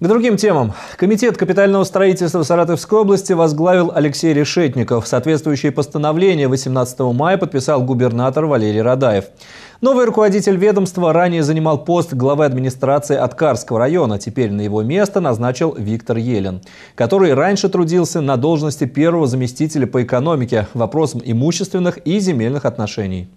К другим темам. Комитет капитального строительства Саратовской области возглавил Алексей Решетников. Соответствующее постановление 18 мая подписал губернатор Валерий Радаев. Новый руководитель ведомства ранее занимал пост главы администрации Аткарского района. Теперь на его место назначил Виктор Елен, который раньше трудился на должности первого заместителя по экономике, вопросам имущественных и земельных отношений.